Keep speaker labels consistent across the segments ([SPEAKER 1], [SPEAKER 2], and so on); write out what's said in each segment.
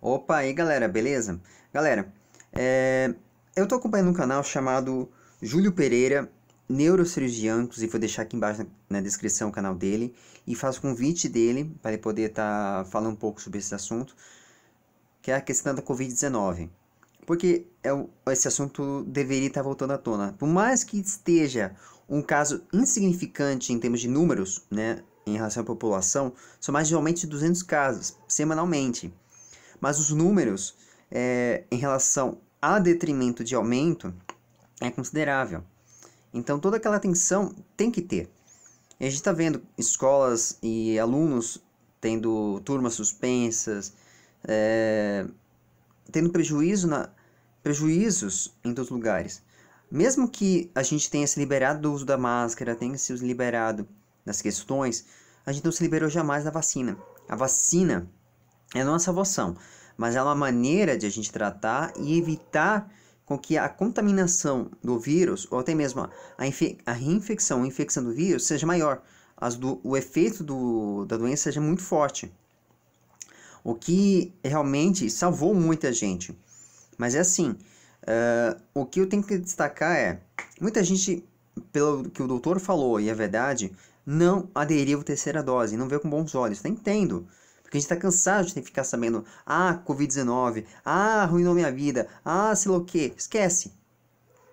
[SPEAKER 1] Opa, aí galera, beleza? Galera, é... eu tô acompanhando um canal chamado Júlio Pereira, neurocirurgião, inclusive vou deixar aqui embaixo na, na descrição o canal dele, e faço o convite dele para ele poder estar tá falando um pouco sobre esse assunto, que é a questão da Covid-19. Porque é o, esse assunto deveria estar tá voltando à tona. Por mais que esteja um caso insignificante em termos de números, né, em relação à população, são mais de realmente 200 casos semanalmente. Mas os números é, em relação a detrimento de aumento é considerável. Então toda aquela atenção tem que ter. E a gente está vendo escolas e alunos tendo turmas suspensas, é, tendo prejuízo na, prejuízos em todos os lugares. Mesmo que a gente tenha se liberado do uso da máscara, tenha se liberado das questões, a gente não se liberou jamais da vacina. A vacina é uma salvação, mas é uma maneira de a gente tratar e evitar com que a contaminação do vírus, ou até mesmo a, a reinfecção, a infecção do vírus, seja maior. Do, o efeito do, da doença seja muito forte. O que realmente salvou muita gente. Mas é assim, uh, o que eu tenho que destacar é, muita gente, pelo que o doutor falou, e é verdade, não aderiu à terceira dose, não vê com bons olhos. Tá entendo. Porque a gente está cansado de ficar sabendo, ah, Covid-19, ah, arruinou minha vida, ah, sei lá o quê. Esquece.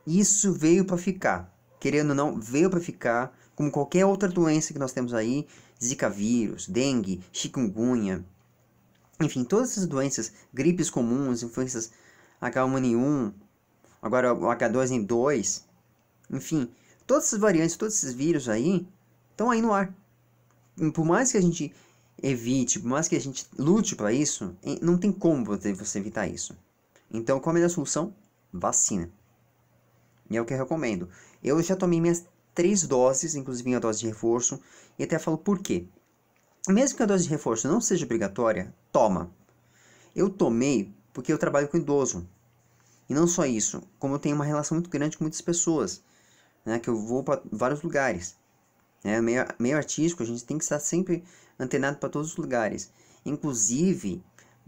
[SPEAKER 1] Isso veio para ficar. Querendo ou não, veio para ficar, como qualquer outra doença que nós temos aí, zika vírus, dengue, chikungunya, enfim, todas essas doenças, gripes comuns, influências H1N1, agora H2N2, enfim, todas essas variantes, todos esses vírus aí, estão aí no ar. E por mais que a gente evite, por mais que a gente lute para isso, não tem como você evitar isso. Então, qual é a melhor solução? Vacina. E é o que eu recomendo. Eu já tomei minhas três doses, inclusive a dose de reforço, e até falo por quê. Mesmo que a dose de reforço não seja obrigatória, toma. Eu tomei porque eu trabalho com idoso. E não só isso, como eu tenho uma relação muito grande com muitas pessoas, né, que eu vou para vários lugares né? meio, meio artístico, a gente tem que estar sempre antenado para todos os lugares. Inclusive,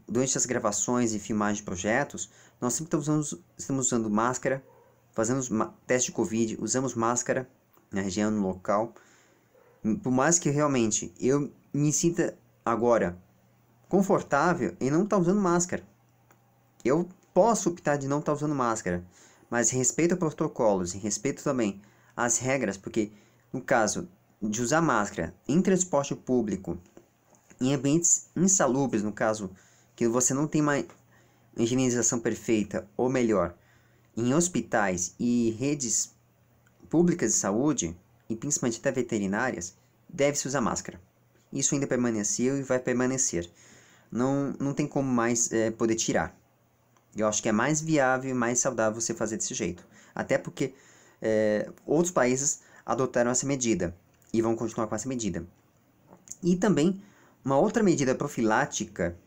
[SPEAKER 1] durante as gravações e filmagens de projetos, nós sempre estamos usando, estamos usando máscara, fazemos teste de Covid, usamos máscara na região, no local. Por mais que realmente eu me sinta agora confortável em não estar tá usando máscara. Eu posso optar de não estar tá usando máscara, mas respeito a protocolos e respeito também às regras, porque no caso de usar máscara em transporte público, em ambientes insalubres, no caso que você não tem uma higienização perfeita, ou melhor, em hospitais e redes públicas de saúde, e principalmente até veterinárias, deve-se usar máscara. Isso ainda permaneceu e vai permanecer. Não, não tem como mais é, poder tirar. Eu acho que é mais viável e mais saudável você fazer desse jeito. Até porque é, outros países adotaram essa medida e vão continuar com essa medida. E também uma outra medida profilática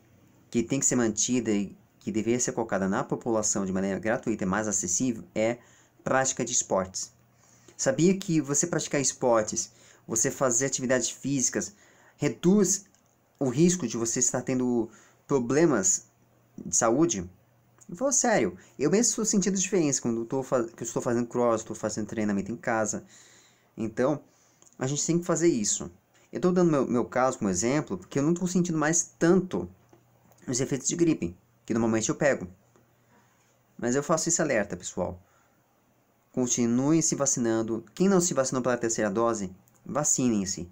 [SPEAKER 1] que tem que ser mantida e que deveria ser colocada na população de maneira gratuita e mais acessível é prática de esportes. Sabia que você praticar esportes, você fazer atividades físicas, reduz o risco de você estar tendo problemas de saúde? Eu falo sério, eu mesmo estou sentindo diferença quando eu, que eu estou fazendo cross, estou fazendo treinamento em casa. Então, a gente tem que fazer isso. Eu estou dando meu, meu caso como exemplo, porque eu não estou sentindo mais tanto os efeitos de gripe, que normalmente eu pego. Mas eu faço esse alerta, pessoal. Continuem se vacinando. Quem não se vacinou pela terceira dose, vacinem-se.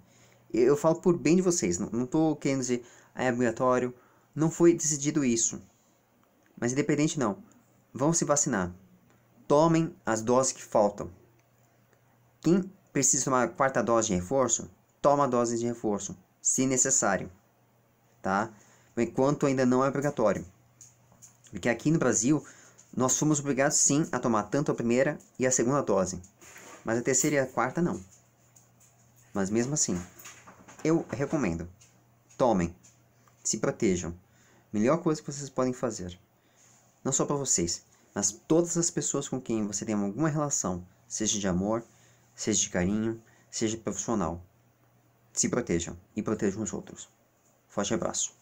[SPEAKER 1] Eu falo por bem de vocês, não estou querendo dizer ah, é obrigatório, não foi decidido isso. Mas independente não, vão se vacinar. Tomem as doses que faltam. Quem Precisa tomar a quarta dose de reforço? Toma a dose de reforço, se necessário, tá? Enquanto ainda não é obrigatório. Porque aqui no Brasil, nós fomos obrigados sim a tomar tanto a primeira e a segunda dose, mas a terceira e a quarta não. Mas mesmo assim, eu recomendo. Tomem, se protejam. Melhor coisa que vocês podem fazer. Não só para vocês, mas todas as pessoas com quem você tem alguma relação, seja de amor, seja de carinho, seja profissional. Se protejam e protejam os outros. Forte abraço.